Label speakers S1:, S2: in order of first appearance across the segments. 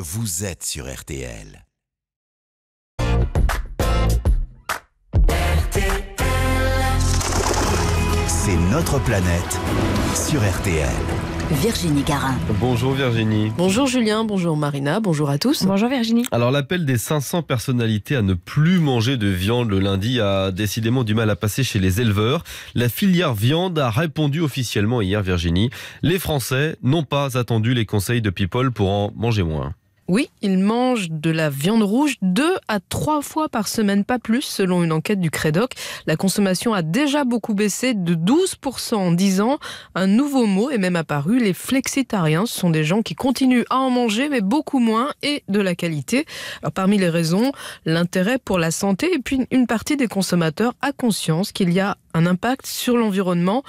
S1: Vous êtes sur RTL. C'est notre planète sur RTL.
S2: Virginie Garin.
S1: Bonjour Virginie.
S2: Bonjour Julien, bonjour Marina, bonjour à tous. Bonjour Virginie.
S1: Alors l'appel des 500 personnalités à ne plus manger de viande le lundi a décidément du mal à passer chez les éleveurs. La filière viande a répondu officiellement hier Virginie. Les Français n'ont pas attendu les conseils de People pour en manger moins.
S2: Oui, ils mangent de la viande rouge deux à trois fois par semaine, pas plus, selon une enquête du Crédoc. La consommation a déjà beaucoup baissé de 12% en 10 ans. Un nouveau mot est même apparu. Les flexitariens ce sont des gens qui continuent à en manger, mais beaucoup moins et de la qualité. parmi les raisons, l'intérêt pour la santé et puis une partie des consommateurs a conscience qu'il y a un impact sur l'environnement.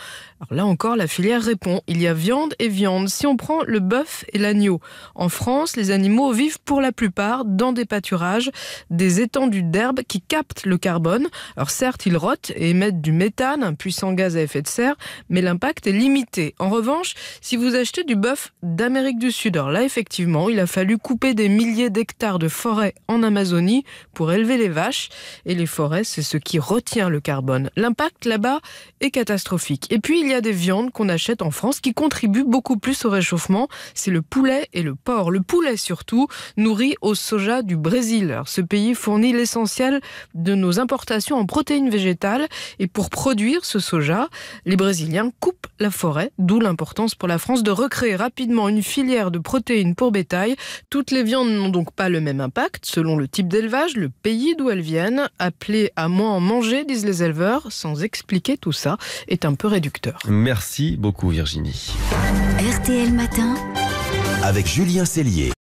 S2: là encore, la filière répond, il y a viande et viande. Si on prend le bœuf et l'agneau, en France, les animaux vivent pour la plupart dans des pâturages, des étendues d'herbe qui captent le carbone. Alors certes, ils rotent et émettent du méthane, un puissant gaz à effet de serre, mais l'impact est limité. En revanche, si vous achetez du bœuf d'Amérique du Sud, alors là effectivement, il a fallu couper des milliers d'hectares de forêts en Amazonie pour élever les vaches, et les forêts, c'est ce qui retient le carbone. L'impact là-bas est catastrophique. Et puis, il y a des viandes qu'on achète en France qui contribuent beaucoup plus au réchauffement. C'est le poulet et le porc. Le poulet, surtout, nourri au soja du Brésil. ce pays fournit l'essentiel de nos importations en protéines végétales. Et pour produire ce soja, les Brésiliens coupent la forêt, d'où l'importance pour la France de recréer rapidement une filière de protéines pour bétail. Toutes les viandes n'ont donc pas le même impact selon le type d'élevage, le pays d'où elles viennent, appelé à moins en manger, disent les éleveurs, sans exception expliquer tout ça est un peu réducteur. Merci beaucoup Virginie. RTL Matin avec Julien Cellier.